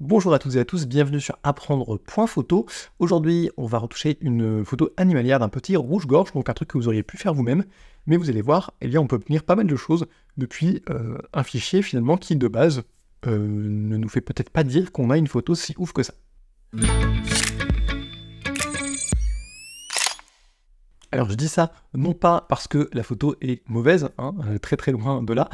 Bonjour à toutes et à tous, bienvenue sur apprendre.photo. Aujourd'hui, on va retoucher une photo animalière d'un petit rouge-gorge, donc un truc que vous auriez pu faire vous-même, mais vous allez voir, eh bien, on peut obtenir pas mal de choses depuis euh, un fichier finalement qui, de base, euh, ne nous fait peut-être pas dire qu'on a une photo si ouf que ça. Alors je dis ça non pas parce que la photo est mauvaise, hein, euh, très très loin de là,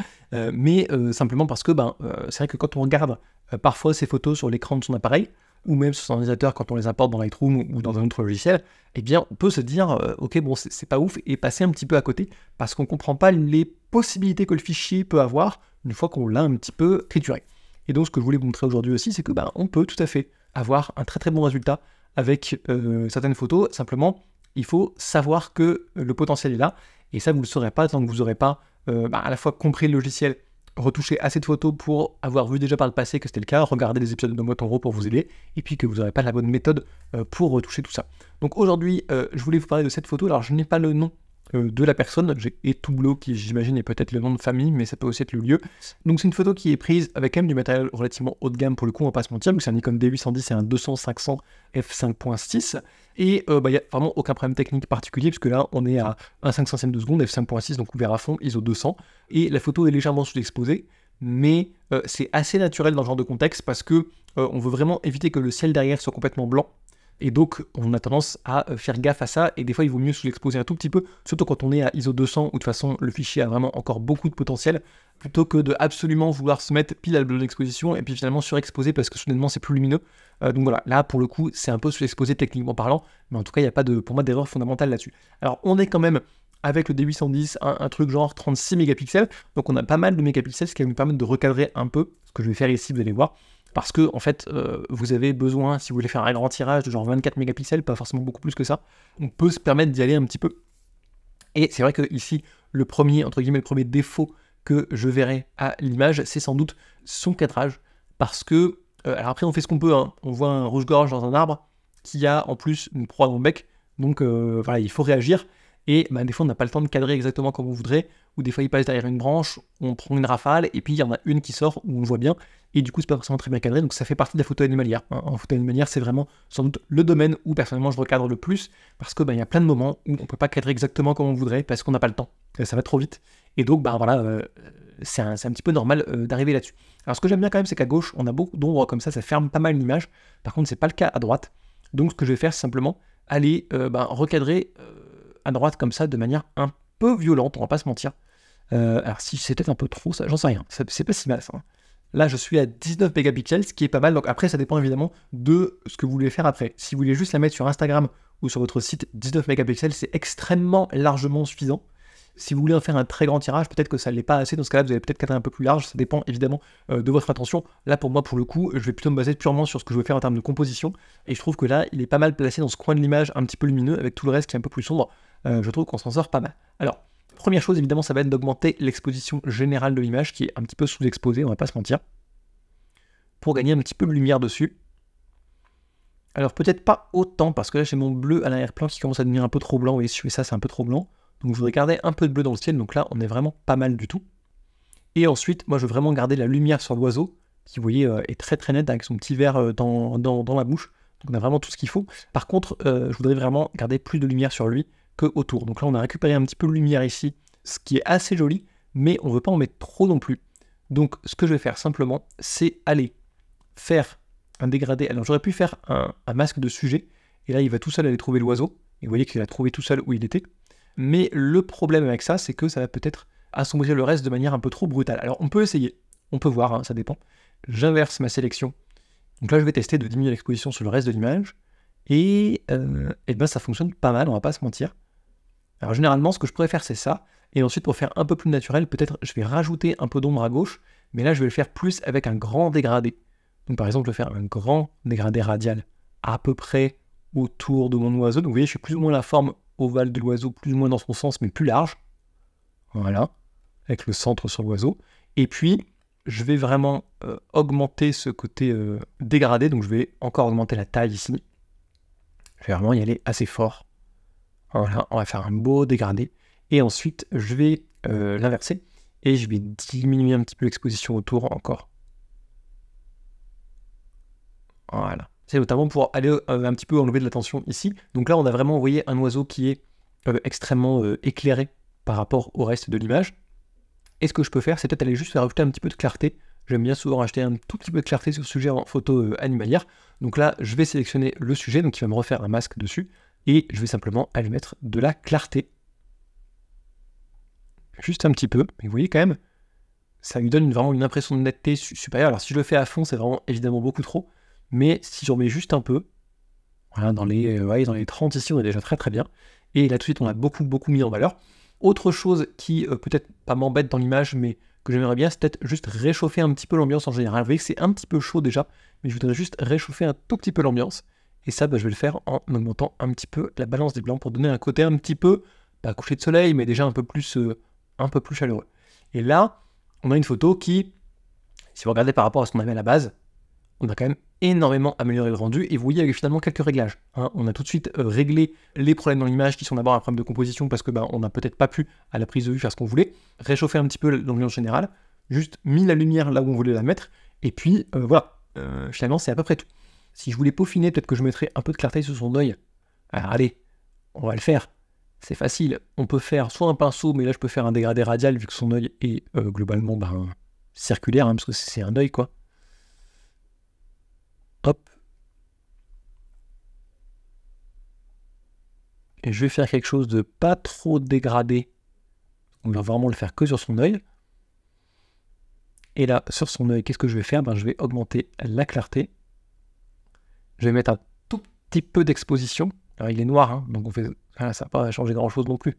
mais simplement parce que ben, c'est vrai que quand on regarde euh, parfois, ces photos sur l'écran de son appareil, ou même sur son ordinateur quand on les importe dans Lightroom ou dans un autre logiciel, eh bien, on peut se dire, euh, ok, bon, c'est pas ouf, et passer un petit peu à côté, parce qu'on ne comprend pas les possibilités que le fichier peut avoir une fois qu'on l'a un petit peu trituré. Et donc, ce que je voulais vous montrer aujourd'hui aussi, c'est que bah, on peut tout à fait avoir un très très bon résultat avec euh, certaines photos. Simplement, il faut savoir que le potentiel est là, et ça, vous ne le saurez pas tant que vous n'aurez pas bah, à la fois compris le logiciel retoucher assez de photos pour avoir vu déjà par le passé que c'était le cas, regardez les épisodes de en gros pour vous aider, et puis que vous n'aurez pas la bonne méthode euh, pour retoucher tout ça. Donc aujourd'hui, euh, je voulais vous parler de cette photo, alors je n'ai pas le nom euh, de la personne. J'ai Toublo qui j'imagine est peut-être le nom de famille, mais ça peut aussi être le lieu. Donc c'est une photo qui est prise avec même du matériel relativement haut de gamme pour le coup, on va pas se mentir, c'est un Nikon D810 et un 200-500 f5.6. Et il euh, n'y bah, a vraiment aucun problème technique particulier, puisque là on est à 1 500 de seconde, f5.6, donc ouvert à fond, ISO 200. Et la photo est légèrement sous-exposée, mais euh, c'est assez naturel dans ce genre de contexte parce que on veut vraiment éviter que le ciel derrière soit complètement blanc et donc, on a tendance à euh, faire gaffe à ça, et des fois, il vaut mieux sous exposer un tout petit peu, surtout quand on est à ISO 200, où de toute façon, le fichier a vraiment encore beaucoup de potentiel, plutôt que de absolument vouloir se mettre pile à l'exposition et puis finalement surexposer parce que soudainement, c'est plus lumineux. Euh, donc voilà, là, pour le coup, c'est un peu sous-exposé techniquement parlant, mais en tout cas, il n'y a pas, de, pour moi, d'erreur fondamentale là-dessus. Alors, on est quand même avec le D810, un, un, truc genre 36 mégapixels. Donc on a pas mal de mégapixels, ce qui va nous permettre de recadrer un peu ce que je vais faire ici, vous allez voir parce que en fait euh, vous avez besoin, si vous voulez faire un grand tirage de genre 24 mégapixels, pas forcément beaucoup plus que ça, on peut se permettre d'y aller un petit peu. Et c'est vrai que ici, le premier, entre guillemets, le premier défaut que je verrai à l'image, c'est sans doute son cadrage, parce que, euh, alors après on fait ce qu'on peut, hein. on voit un rouge-gorge dans un arbre qui a en plus une proie dans le bec, donc euh, voilà, il faut réagir, et bah, des fois, on n'a pas le temps de cadrer exactement comme on voudrait, ou des fois, il passe derrière une branche, on prend une rafale, et puis il y en a une qui sort où on le voit bien, et du coup, c'est pas forcément très bien cadré, donc ça fait partie de la photo animalière. En photo animalière, c'est vraiment sans doute le domaine où personnellement je recadre le plus, parce que bah, y a plein de moments où on peut pas cadrer exactement comme on voudrait, parce qu'on n'a pas le temps, ça va trop vite. Et donc, bah voilà, euh, c'est un, petit peu normal euh, d'arriver là-dessus. Alors, ce que j'aime bien quand même, c'est qu'à gauche, on a beaucoup d'ombre comme ça, ça ferme pas mal l'image. Par contre, c'est pas le cas à droite. Donc, ce que je vais faire, c'est simplement aller euh, bah, recadrer à droite comme ça de manière un peu violente, on va pas se mentir. Euh, alors si c'est peut-être un peu trop, ça, j'en sais rien, c'est pas si mal ça. Hein. Là, je suis à 19 mégapixels, ce qui est pas mal. Donc après, ça dépend évidemment de ce que vous voulez faire après. Si vous voulez juste la mettre sur Instagram ou sur votre site, 19 mégapixels, c'est extrêmement largement suffisant. Si vous voulez en faire un très grand tirage, peut-être que ça ne l'est pas assez. Dans ce cas-là, vous allez peut-être cadrer un peu plus large. Ça dépend évidemment euh, de votre intention. Là, pour moi, pour le coup, je vais plutôt me baser purement sur ce que je veux faire en termes de composition. Et je trouve que là, il est pas mal placé dans ce coin de l'image, un petit peu lumineux, avec tout le reste qui est un peu plus sombre. Euh, je trouve qu'on s'en sort pas mal. Alors, première chose, évidemment, ça va être d'augmenter l'exposition générale de l'image, qui est un petit peu sous-exposée, on va pas se mentir, pour gagner un petit peu de lumière dessus. Alors peut-être pas autant, parce que là j'ai mon bleu à l'arrière-plan qui commence à devenir un peu trop blanc, et si je fais ça c'est un peu trop blanc. Donc je voudrais garder un peu de bleu dans le ciel, donc là on est vraiment pas mal du tout. Et ensuite, moi je veux vraiment garder la lumière sur l'oiseau, qui vous voyez euh, est très très net avec son petit verre euh, dans, dans, la bouche. Donc on a vraiment tout ce qu'il faut. Par contre, euh, je voudrais vraiment garder plus de lumière sur lui que autour. Donc là on a récupéré un petit peu de lumière ici, ce qui est assez joli, mais on ne veut pas en mettre trop non plus. Donc ce que je vais faire simplement, c'est aller faire un dégradé. Alors j'aurais pu faire un, un masque de sujet, et là il va tout seul aller trouver l'oiseau. Et vous voyez qu'il a trouvé tout seul où il était. Mais le problème avec ça, c'est que ça va peut-être assombrir le reste de manière un peu trop brutale. Alors on peut essayer, on peut voir, hein, ça dépend. J'inverse ma sélection. Donc là, je vais tester de diminuer l'exposition sur le reste de l'image. Euh, et, ben, ça fonctionne pas mal, on va pas se mentir. Alors généralement, ce que je pourrais faire, c'est ça. Et ensuite, pour faire un peu plus naturel, peut-être je vais rajouter un peu d'ombre à gauche, mais là, je vais le faire plus avec un grand dégradé. Donc par exemple, je vais faire un grand dégradé radial à peu près autour de mon oiseau. Donc vous voyez, je suis plus ou moins la forme ovale de l'oiseau, plus ou moins dans son sens, mais plus large. Voilà, avec le centre sur l'oiseau. Et puis, je vais vraiment euh, augmenter ce côté euh, dégradé, donc je vais encore augmenter la taille ici. Je vais vraiment y aller assez fort. Voilà, on va faire un beau dégradé. Et ensuite, je vais euh, l'inverser et je vais diminuer un petit peu l'exposition autour encore. Voilà. C'est notamment pour aller euh, un petit peu enlever de la tension ici. Donc là, on a vraiment envoyé un oiseau qui est euh, extrêmement euh, éclairé par rapport au reste de l'image. Et ce que je peux faire, c'est peut-être aller juste rajouter un petit peu de clarté. J'aime bien souvent rajouter un tout petit peu de clarté sur le sujet en photo animalière. Donc là, je vais sélectionner le sujet, donc il va me refaire un masque dessus. Et je vais simplement aller mettre de la clarté. Juste un petit peu. Mais vous voyez quand même, ça lui donne vraiment une impression de netteté supérieure. Alors si je le fais à fond, c'est vraiment évidemment beaucoup trop. Mais si j'en mets juste un peu, voilà, dans les, euh, dans les 30 ici, on est déjà très très bien. Et là tout de suite, on a beaucoup beaucoup mis en valeur. Autre chose qui euh, peut-être pas m'embête dans l'image, mais que j'aimerais bien, c'est peut-être juste réchauffer un petit peu l'ambiance en général. Vous voyez que c'est un petit peu chaud déjà, mais je voudrais juste réchauffer un tout petit peu l'ambiance. Et ça, bah, je vais le faire en augmentant un petit peu la balance des blancs pour donner un côté un petit peu, pas couché de soleil, mais déjà un peu plus, euh, un peu plus chaleureux. Et là, on a une photo qui, si vous regardez par rapport à ce qu'on avait à la base, on a quand même énormément amélioré le rendu et vous voyez avec finalement quelques réglages. Hein. On a tout de suite euh, réglé les problèmes dans l'image qui sont d'abord un problème de composition parce que bah, on n'a peut-être pas pu à la prise de vue faire ce qu'on voulait, réchauffer un petit peu l'ambiance générale, juste mis la lumière là où on voulait la mettre et puis euh, voilà, euh, finalement c'est à peu près tout. Si je voulais peaufiner, peut-être que je mettrais un peu de clarté sur son œil. Alors allez, on va le faire. C'est facile. On peut faire soit un pinceau, mais là je peux faire un dégradé radial vu que son œil est globalement ben circulaire, hein, parce que c'est un œil quoi. Hop. Et je vais faire quelque chose de pas trop dégradé. On va vraiment le faire que sur son œil. Et là, sur son œil, qu'est-ce que je vais faire ben, Je vais augmenter la clarté. Je vais mettre un tout petit peu d'exposition. Alors, il est noir, hein, donc on fait... ça n'a pas changer grand-chose non plus.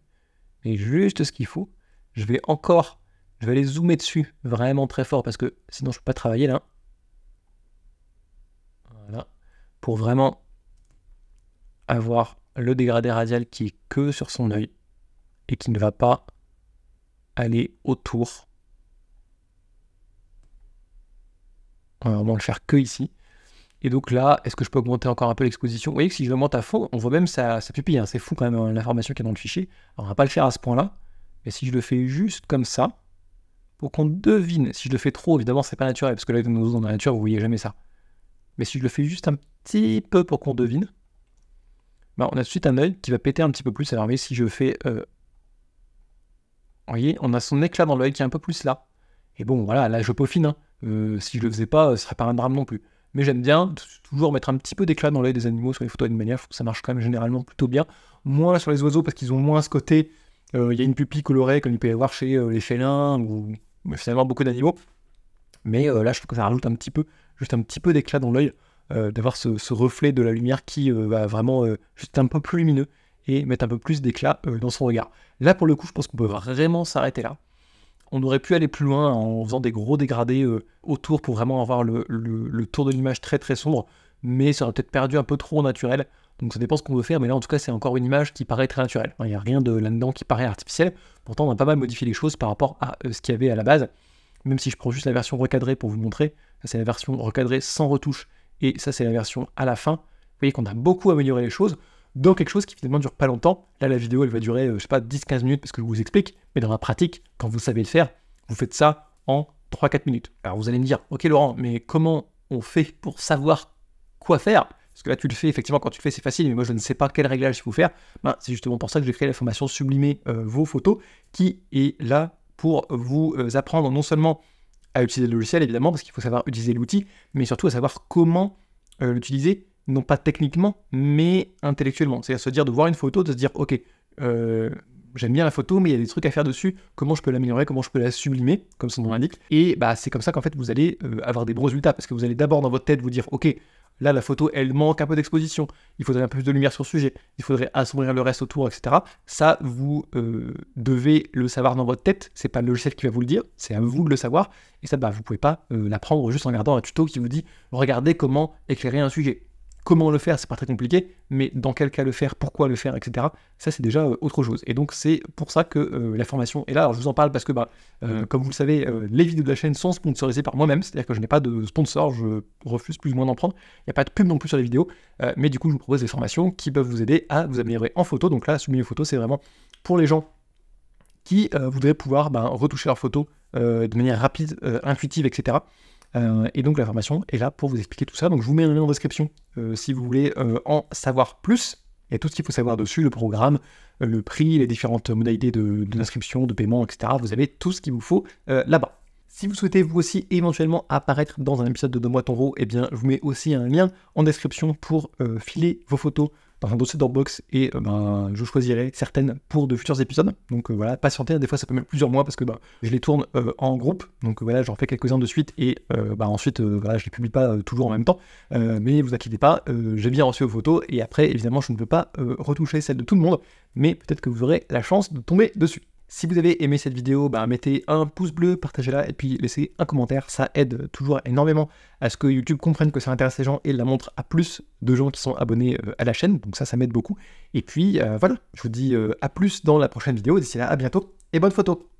Mais juste ce qu'il faut. Je vais encore... Je vais aller zoomer dessus vraiment très fort parce que sinon je ne peux pas travailler là pour vraiment avoir le dégradé radial qui est que sur son œil et qui ne va pas aller autour. On va vraiment le faire que ici. Et donc là, est-ce que je peux augmenter encore un peu l'exposition Vous voyez que si je l'augmente à faux, on voit même sa, sa pupille. Hein. C'est fou quand même hein, l'information qu'il y a dans le fichier. Alors on va pas le faire à ce point-là. Mais si je le fais juste comme ça, pour qu'on devine, si je le fais trop, évidemment, c'est pas naturel, parce que là, dans la nature, vous voyez jamais ça. Mais si je le fais juste un petit peu pour qu'on devine, bah, on a tout de suite un œil qui va péter un petit peu plus. Alors, mais si je fais. Euh, vous voyez, on a son éclat dans l'œil qui est un peu plus là. Et bon, voilà, là, je peaufine. Hein. Euh, si je le faisais pas, euh, ce serait pas un drame non plus. Mais j'aime bien toujours mettre un petit peu d'éclat dans l'œil des animaux sur les photos de manière. que ça marche quand même généralement plutôt bien. Moins sur les oiseaux parce qu'ils ont moins ce côté. Il y a une pupille colorée comme il peut y avoir chez les félins ou finalement beaucoup d'animaux. Mais là, je trouve que ça rajoute un petit peu juste un petit peu d'éclat dans l'œil, euh, d'avoir ce, reflet de la lumière qui euh, va vraiment euh, juste un peu plus lumineux et mettre un peu plus d'éclat dans son regard. Là, pour le coup, je pense qu'on peut vraiment s'arrêter là. On aurait pu aller plus loin en faisant des gros dégradés autour pour vraiment avoir le, tour de l'image très très sombre, mais ça aurait peut-être perdu un peu trop au naturel. Donc ça dépend ce qu'on veut faire, mais là en tout cas c'est encore une image qui paraît très naturelle. Il n'y a rien de là-dedans qui paraît artificiel. Pourtant on a pas mal modifié les choses par rapport à ce qu'il y avait à la base même si je prends juste la version recadrée pour vous montrer, ça c'est la version recadrée sans retouche, et ça c'est la version à la fin, vous voyez qu'on a beaucoup amélioré les choses, dans quelque chose qui finalement dure pas longtemps. Là, la vidéo, elle va durer, euh, je sais pas, 10-15 minutes parce que je vous explique, mais dans la pratique, quand vous savez le faire, vous faites ça en 3-4 minutes. Alors vous allez me dire, ok Laurent, mais comment on fait pour savoir quoi faire Parce que là, tu le fais, effectivement, quand tu le fais, c'est facile, mais moi, je ne sais pas quel réglage il faut faire. Ben, c'est justement pour ça que j'ai créé la formation Sublimer euh, vos photos, qui est là pour vous euh, apprendre non seulement à utiliser le logiciel, évidemment, parce qu'il faut savoir utiliser l'outil, mais surtout à savoir comment euh, l'utiliser, non pas techniquement, mais intellectuellement. C'est-à-dire se dire de voir une photo, de se dire, ok, euh, j'aime bien la photo, mais il y a des trucs à faire dessus, comment je peux l'améliorer, comment je peux la sublimer, comme son nom l'indique. Et bah, c'est comme ça qu'en fait, vous allez avoir des bons résultats, parce que vous allez d'abord dans votre tête vous dire, ok, Là, la photo, elle manque un peu d'exposition. Il faudrait un peu plus de lumière sur le sujet. Il faudrait assombrir le reste autour, etc. Ça, vous euh, devez le savoir dans votre tête. C'est pas le logiciel qui va vous le dire. C'est à vous de le savoir. Et ça, bah, vous pouvez pas euh, l'apprendre juste en regardant un tuto qui vous dit regardez comment éclairer un sujet. Comment le faire, c'est pas très compliqué, mais dans quel cas le faire, pourquoi le faire, etc. Ça, c'est déjà euh, autre chose. Et donc, c'est pour ça que euh, la formation est là. Alors, je vous en parle parce que, bah, euh, mm. comme vous le savez, les vidéos de la chaîne sont sponsorisées par moi-même, c'est-à-dire que je n'ai pas de sponsor, je refuse plus ou moins d'en prendre. Il n'y a pas de pub non plus sur les vidéos, mais du coup, je vous propose des formations qui peuvent vous aider à vous améliorer en photo. Donc là, soumis milieu photo, c'est vraiment pour les gens qui voudraient pouvoir ben, retoucher leurs photos de manière rapide, intuitive, etc. Euh, et donc la formation est là pour vous expliquer tout ça. Donc je vous mets un lien en description euh, si vous voulez euh, en savoir plus. Il y a tout ce qu'il faut savoir dessus, le programme, le prix, les différentes modalités d'inscription, de, de, paiement, etc. Vous avez tout ce qu'il vous faut là-bas. Si vous souhaitez vous aussi éventuellement apparaître dans un épisode de donne mois ton eh bien, je vous mets aussi un lien en description pour euh, filer vos photos dans un dossier Dropbox et euh, ben, je choisirai certaines pour de futurs épisodes. Donc euh, voilà, patientez, hein, des fois ça peut même plusieurs mois parce que ben, je les tourne en groupe. Donc voilà, j'en fais quelques-uns de suite et bah, ensuite voilà, je les publie pas toujours en même temps. mais vous inquiétez pas, j'ai bien reçu vos photos et après évidemment je ne peux pas retoucher celles de tout le monde, mais peut-être que vous aurez la chance de tomber dessus. Si vous avez aimé cette vidéo, bah, mettez un pouce bleu, partagez-la et puis laissez un commentaire. Ça aide toujours énormément à ce que YouTube comprenne que ça intéresse les gens et la montre à plus de gens qui sont abonnés euh, à la chaîne. Donc ça, ça m'aide beaucoup. Et puis euh, voilà, je vous dis euh, à plus dans la prochaine vidéo. D'ici là, à bientôt et bonne photo.